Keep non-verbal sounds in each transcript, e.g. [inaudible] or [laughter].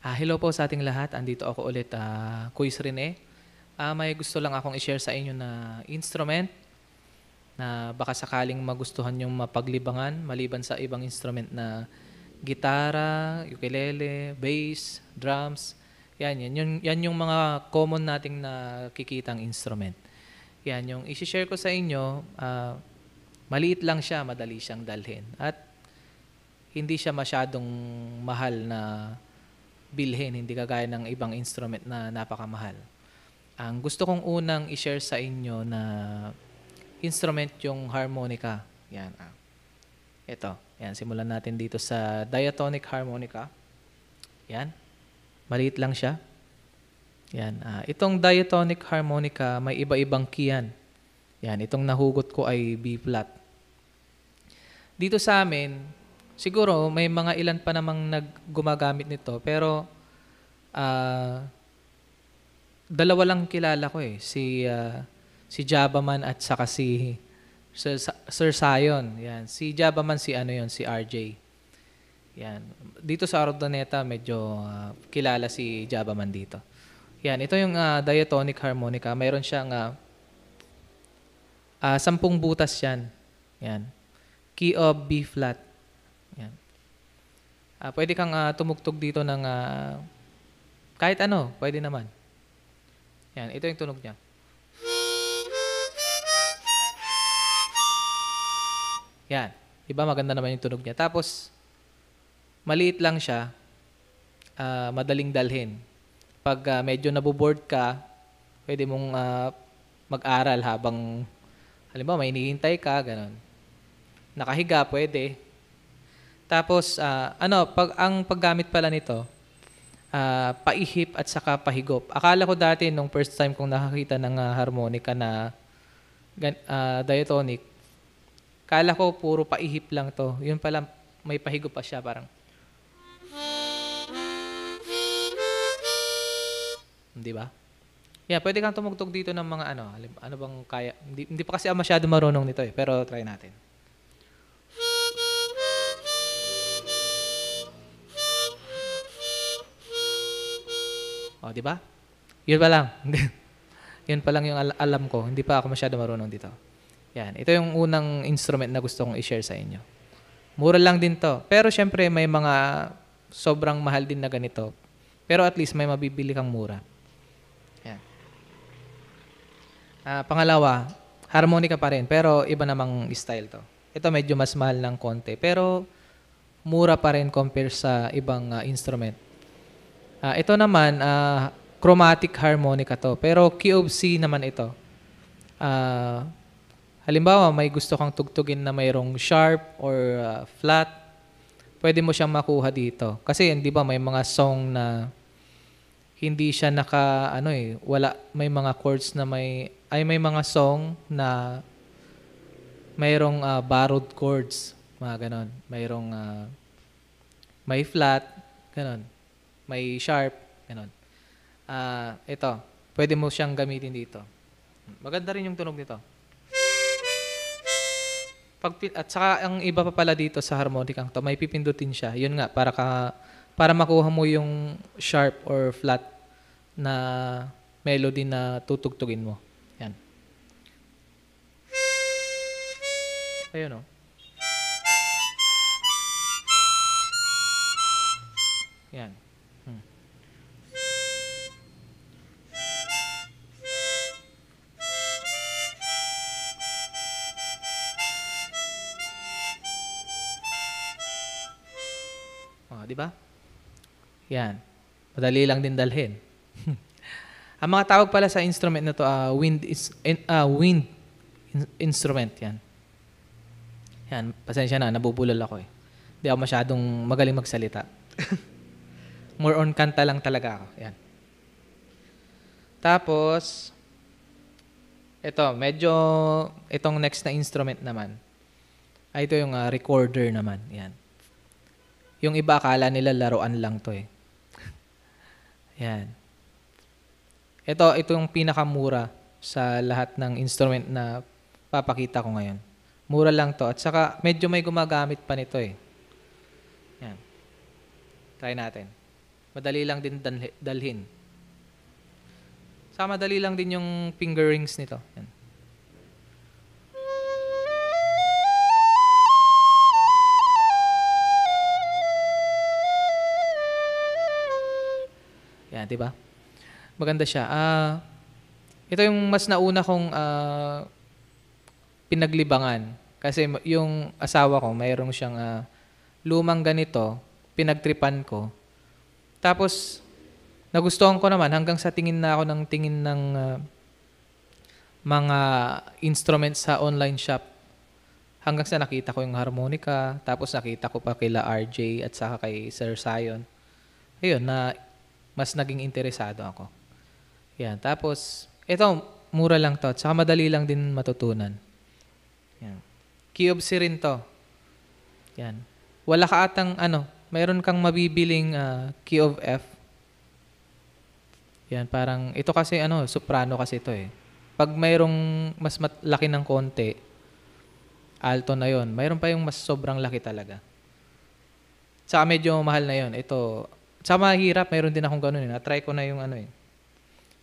Uh, hello po sa ating lahat. Andito ako ulit, uh, Kuis Rene. Uh, may gusto lang akong i-share sa inyo na instrument na baka sakaling magustuhan yung mapaglibangan maliban sa ibang instrument na gitara, ukulele, bass, drums. Yan, yan, yun, yan yung mga common nating nakikitang instrument. Yan, yung i-share ko sa inyo, uh, maliit lang siya, madali siyang dalhin. At hindi siya masyadong mahal na bilhin, hindi kagaya ng ibang instrument na napakamahal. Ang gusto kong unang i-share sa inyo na instrument yung harmonica. Yan. Ah. Ito. Yan, simulan natin dito sa diatonic harmonica. Yan. Maliit lang siya. Yan. Uh, itong diatonic harmonica, may iba-ibang kiyan. Yan. Itong nahugot ko ay B-flat. Dito sa amin, Siguro may mga ilan pa namang naggumagamit nito pero uh, dalawa lang kilala ko eh si uh, si Jabaman at saka si Sir, Sir Sion. Yan. Si Jabaman si ano yon si RJ. Yan. Dito sa Ordoneta medyo uh, kilala si Jabaman dito. Yan, ito yung uh, diatonic harmonica. Mayroon siyang uh, uh, sampung butas yan. Yan. Key of B flat. Uh, pwede kang uh, tumugtog dito ng uh, kahit ano, pwede naman. Yan, ito yung tunog niya. Yan. Diba maganda naman yung tunog niya. Tapos, maliit lang siya, uh, madaling dalhin. Pag uh, medyo naboboard ka, pwede mong uh, mag-aral habang, halimbawa, may hinihintay ka, ganun. Nakahiga, pwede. Tapos, uh, ano, pag, ang paggamit pala nito, uh, paihip at saka pahigop. Akala ko dati, nung first time kong nakakita ng uh, ah, harmonica na uh, diatonic, kala ko puro paihip lang to. Yun pala, may pahigop pa siya parang. Di ba? Yeah, pwede kang tumugtog dito ng mga ano, ano bang kaya. Hindi, hindi pa kasi masyado marunong nito eh, pero try natin. O, oh, di ba? Yun pa lang. [laughs] Yun pa lang yung al- alam ko. Hindi pa ako masyado marunong dito. Yan. Ito yung unang instrument na gusto kong i-share sa inyo. Mura lang din to. Pero syempre, may mga sobrang mahal din na ganito. Pero at least may mabibili kang mura. Yan. Uh, pangalawa, harmonica pa rin. Pero iba namang style to. Ito medyo mas mahal ng konti. Pero mura pa rin compare sa ibang uh, instrument Uh, ito naman, uh, chromatic harmonica to. Pero key of C naman ito. Uh, halimbawa, may gusto kang tugtugin na mayroong sharp or uh, flat, pwede mo siyang makuha dito. Kasi, hindi ba, may mga song na hindi siya naka, ano eh, wala, may mga chords na may, ay may mga song na mayroong uh, borrowed chords, mga ganon. Mayroong, uh, may flat, ganon may sharp, ganun. Uh, ito, pwede mo siyang gamitin dito. Maganda rin yung tunog nito. Pag, at saka ang iba pa pala dito sa harmonicang to, may pipindutin siya. Yun nga, para, ka, para makuha mo yung sharp or flat na melody na tutugtugin mo. Yan. Ayun o. Oh. Yan. di ba? Yan. Madali lang din dalhin. [laughs] Ang mga tawag pala sa instrument na to, uh, wind, is, in, uh, wind in- instrument yan. Yan, pasensya na, nabubulol ako eh. Hindi ako masyadong magaling magsalita. [laughs] More on kanta lang talaga ako. Yan. Tapos, ito, medyo, itong next na instrument naman, ay ah, ito yung uh, recorder naman. Yan. Yung iba akala nila laruan lang to eh. [laughs] Yan. Ito, ito yung pinakamura sa lahat ng instrument na papakita ko ngayon. Mura lang to. At saka medyo may gumagamit pa nito eh. Yan. Try natin. Madali lang din dalhin. Sa madali lang din yung fingerings nito. Yan. di ba? Maganda siya. Uh, ito yung mas nauna kong uh, pinaglibangan. Kasi yung asawa ko, mayroong siyang uh, lumang ganito, pinagtripan ko. Tapos, nagustuhan ko naman hanggang sa tingin na ako ng tingin ng uh, mga instruments sa online shop. Hanggang sa nakita ko yung harmonica, tapos nakita ko pa kila RJ at saka kay Sir Sion. Ayun, na mas naging interesado ako. Yan. Tapos, ito, mura lang to. Tsaka madali lang din matutunan. Yan. Kiobsi rin to. Yan. Wala ka atang ano, mayroon kang mabibiling uh, key of F. Yan, parang ito kasi ano, soprano kasi ito eh. Pag mayroong mas mat- laki ng konti, alto na yon. Mayroon pa yung mas sobrang laki talaga. Sa medyo mahal na yon. Ito, sa mahirap, mayroon din akong ganun eh. Na-try ko na yung ano eh.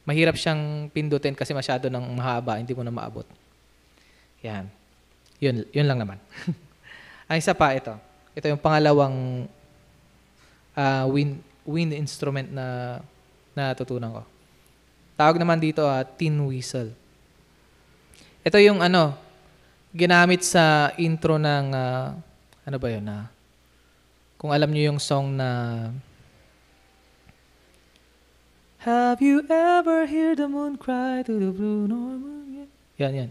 Mahirap siyang pindutin kasi masyado nang mahaba, hindi mo na maabot. Yan. Yun, yun lang naman. [laughs] Ang isa pa, ito. Ito yung pangalawang uh, ah, wind, wind instrument na natutunan ko. Tawag naman dito, uh, tin whistle. Ito yung ano, ginamit sa intro ng, uh, ano ba yun, na uh, kung alam niyo yung song na Have you ever heard the moon cry to the blue normal? Yan, yan.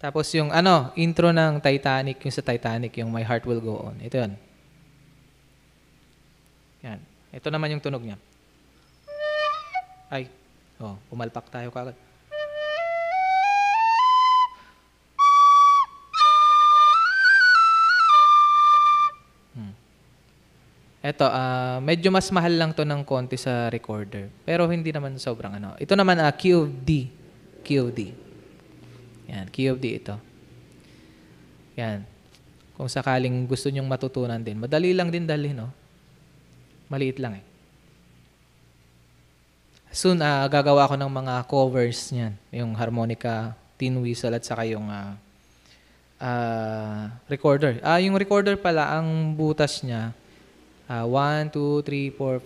Tapos yung ano, intro ng Titanic, yung sa Titanic, yung My Heart Will Go On. Ito yan. Yan. Ito naman yung tunog niya. Ay, oh, pumalpak tayo kagad. Eto, uh, medyo mas mahal lang to ng konti sa recorder. Pero hindi naman sobrang ano. Ito naman, uh, Q of Yan, Q ito. Yan. Kung sakaling gusto nyong matutunan din. Madali lang din dali, no? Oh. Maliit lang eh. Soon, uh, gagawa ako ng mga covers niyan. Yung harmonica, tin whistle, at saka yung uh, uh, recorder. Ah, yung recorder pala, ang butas niya, Uh, 1, 2, 3, 4,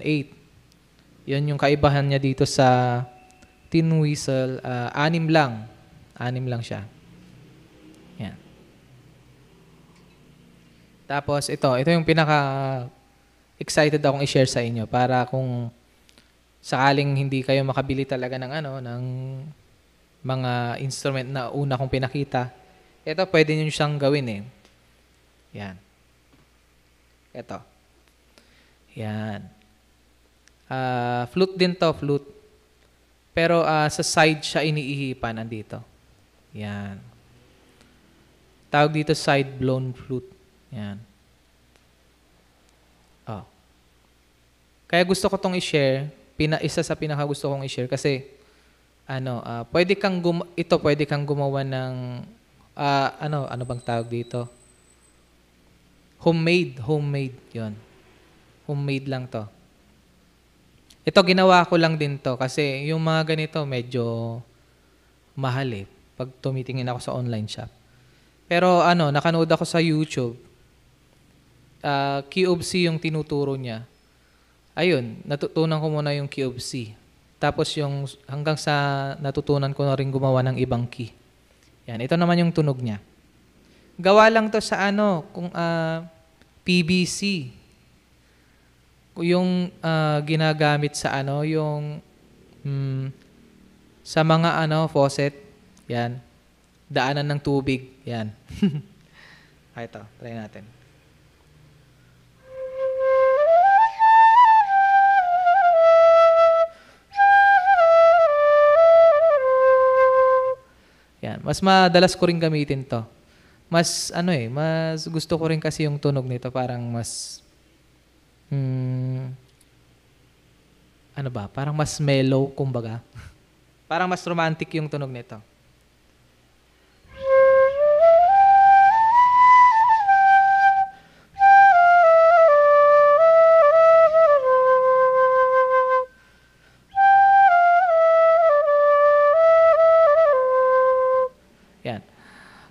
5, 6, 7, 8. Yan yung kaibahan niya dito sa tin whistle. Uh, anim lang. Anim lang siya. Yan. Tapos ito. Ito yung pinaka excited akong i-share sa inyo para kung sakaling hindi kayo makabili talaga ng ano, ng mga instrument na una kong pinakita, ito pwede nyo siyang gawin eh. Yan. Ito. Yan. Uh, flute din to, flute. Pero uh, sa side siya iniihipan andito. Yan. Tawag dito side blown flute. Yan. Oh. Kaya gusto ko tong i-share, pina isa sa pinaka gusto kong i-share kasi ano, uh, pwede kang gum- ito pwede kang gumawa ng uh, ano, ano bang tawag dito? Homemade, homemade 'yon. Homemade lang 'to. Ito ginawa ko lang din 'to kasi yung mga ganito medyo mahal eh pag tumitingin ako sa online shop. Pero ano, nakanood ako sa YouTube. Uh, ah, QOBC yung tinuturo niya. Ayun, natutunan ko muna yung QOBC. Tapos yung hanggang sa natutunan ko na rin gumawa ng ibang key. Yan, ito naman yung tunog niya. Gawa lang to sa ano, kung uh, ah, PVC. Yung uh, ginagamit sa ano, yung mm, sa mga ano, faucet. Yan. Daanan ng tubig. Yan. Ay, [laughs] ah, ito. Try natin. Yan. Mas madalas ko rin gamitin to mas ano eh, mas gusto ko rin kasi yung tunog nito parang mas hmm, ano ba, parang mas mellow kumbaga. [laughs] parang mas romantic yung tunog nito.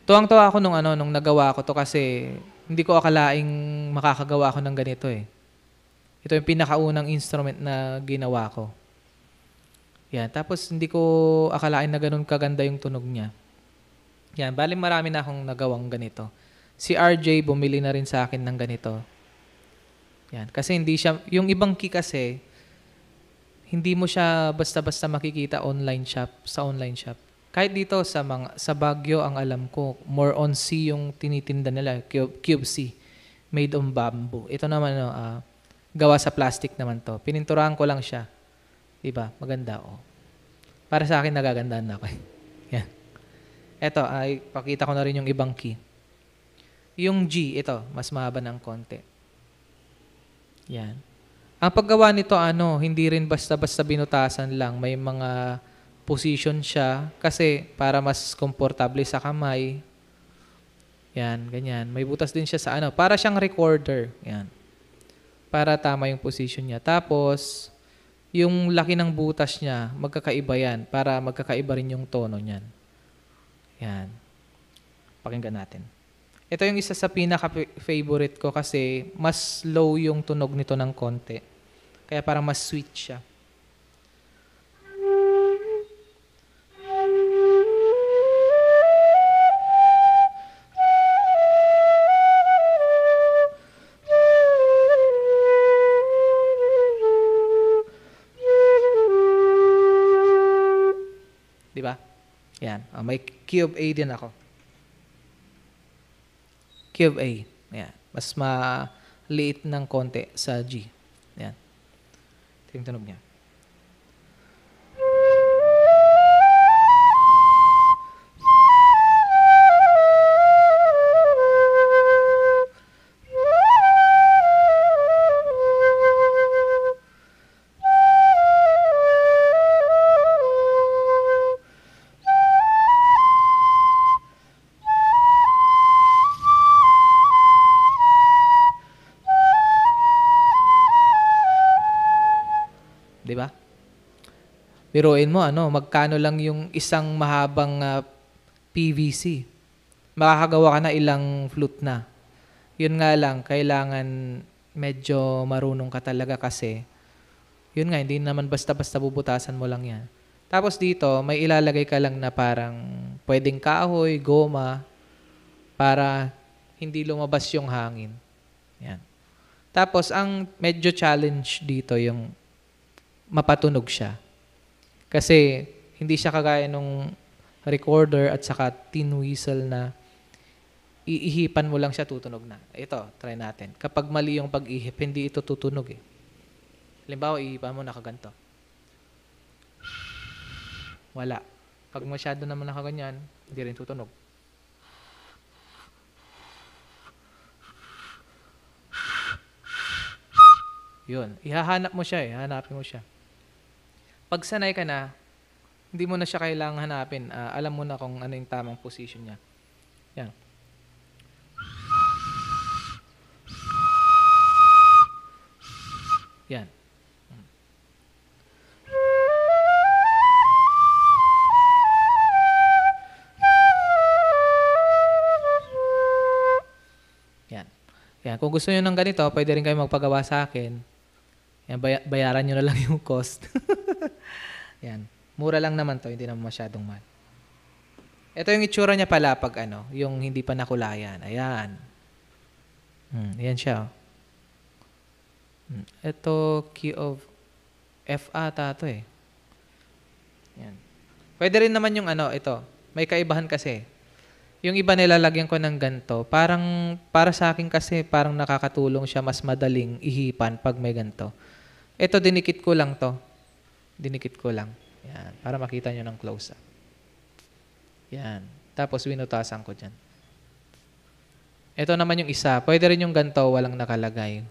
Tuwang-tuwa ako nung ano nung nagawa ko to kasi hindi ko akalaing makakagawa ako ng ganito eh. Ito yung pinakaunang instrument na ginawa ko. Yan. Tapos hindi ko akalain na ganun kaganda yung tunog niya. Yan. Bali marami na akong nagawang ganito. Si RJ bumili na rin sa akin ng ganito. Yan. Kasi hindi siya, yung ibang key kasi, hindi mo siya basta-basta makikita online shop, sa online shop kahit dito sa mga sa Baguio ang alam ko more on sea yung tinitinda nila cube, cube sea made on bamboo ito naman no uh, ah, gawa sa plastic naman to pininturahan ko lang siya di ba maganda oh para sa akin nagagandaan na ako eh. [laughs] yan ito ay uh, pakita ko na rin yung ibang key yung G ito mas mahaba ng konti yan ang paggawa nito ano hindi rin basta-basta binutasan lang may mga position siya kasi para mas komportable sa kamay. Yan, ganyan. May butas din siya sa ano. Para siyang recorder. Yan. Para tama yung position niya. Tapos, yung laki ng butas niya, magkakaiba yan. Para magkakaiba rin yung tono niyan. Yan. Pakinggan natin. Ito yung isa sa pinaka-favorite ko kasi mas low yung tunog nito ng konti. Kaya parang mas sweet siya. Yan. O, ah, may Q of A din ako. Q of A. Yan. Mas maliit ng konti sa G. Yan. Ito yung tunog niya. Biruin mo, ano, magkano lang yung isang mahabang uh, ah, PVC. Makakagawa ka na ilang flute na. Yun nga lang, kailangan medyo marunong ka talaga kasi yun nga, hindi naman basta-basta bubutasan mo lang yan. Tapos dito, may ilalagay ka lang na parang pwedeng kahoy, goma, para hindi lumabas yung hangin. Yan. Tapos, ang medyo challenge dito yung mapatunog siya. Kasi hindi siya kagaya nung recorder at saka tin whistle na iihipan mo lang siya tutunog na. Ito, try natin. Kapag mali yung pag-ihip, hindi ito tutunog eh. Halimbawa, iihipan mo nakaganto. Wala. Pag masyado naman nakaganyan, hindi rin tutunog. Yun. Ihahanap mo siya eh. Hanapin mo siya pag sanay ka na, hindi mo na siya kailangan hanapin. Uh, alam mo na kung ano yung tamang position niya. Yan. Yan. Yan. Yan. Kung gusto niyo ng ganito, pwede rin kayo magpagawa sa akin. Yan, bay- bayaran niyo na lang yung cost. [laughs] [laughs] Yan. Mura lang naman to, hindi naman masyadong mahal. Ito yung itsura niya pala pag ano, yung hindi pa nakulayan. Ayan. Hmm, yan siya. Oh. Hmm. Ito, key of F ata to eh. Yan. Pwede rin naman yung ano, ito. May kaibahan kasi. Yung iba nilalagyan ko ng ganto, parang para sa akin kasi parang nakakatulong siya mas madaling ihipan pag may ganto. Ito dinikit ko lang to dinikit ko lang. Yan. Para makita nyo ng close-up. Yan. Tapos winutasan ko dyan. Ito naman yung isa. Pwede rin yung ganito, walang nakalagay.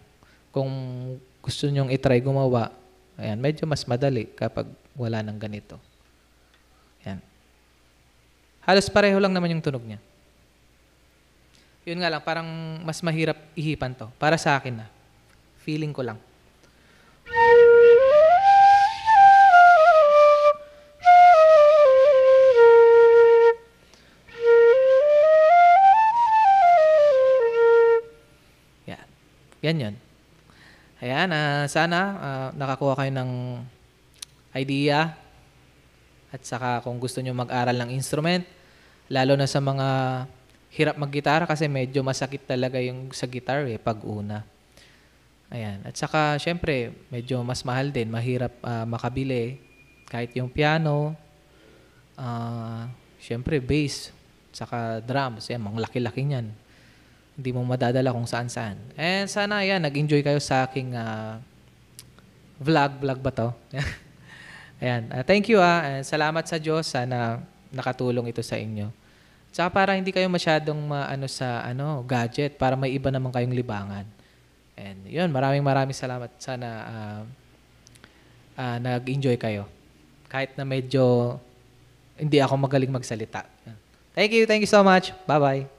Kung gusto nyong itry gumawa, ayan, medyo mas madali kapag wala ng ganito. Ayan. Halos pareho lang naman yung tunog niya. Yun nga lang, parang mas mahirap ihipan to. Para sa akin na. Feeling ko lang. Yan yun. Ayan, uh, sana uh, nakakuha kayo ng idea at saka kung gusto nyo mag-aral ng instrument, lalo na sa mga hirap maggitara kasi medyo masakit talaga yung sa guitar eh pag una. Ayan. At saka syempre medyo mas mahal din, mahirap uh, makabili kahit yung piano, uh, syempre bass, saka drums, yan, mga laki-laki niyan. Hindi mo madadala kung saan-saan. And sana yan, nag-enjoy kayo sa aking uh, vlog. Vlog ba to? [laughs] Ayan. Uh, thank you ah. And salamat sa Diyos. Sana ah, nakatulong ito sa inyo. Tsaka para hindi kayo masyadong ma, ano sa ano gadget para may iba naman kayong libangan. And yun, maraming maraming salamat. Sana uh, uh, nag-enjoy kayo. Kahit na medyo hindi ako magaling magsalita. Thank you, thank you so much. Bye-bye.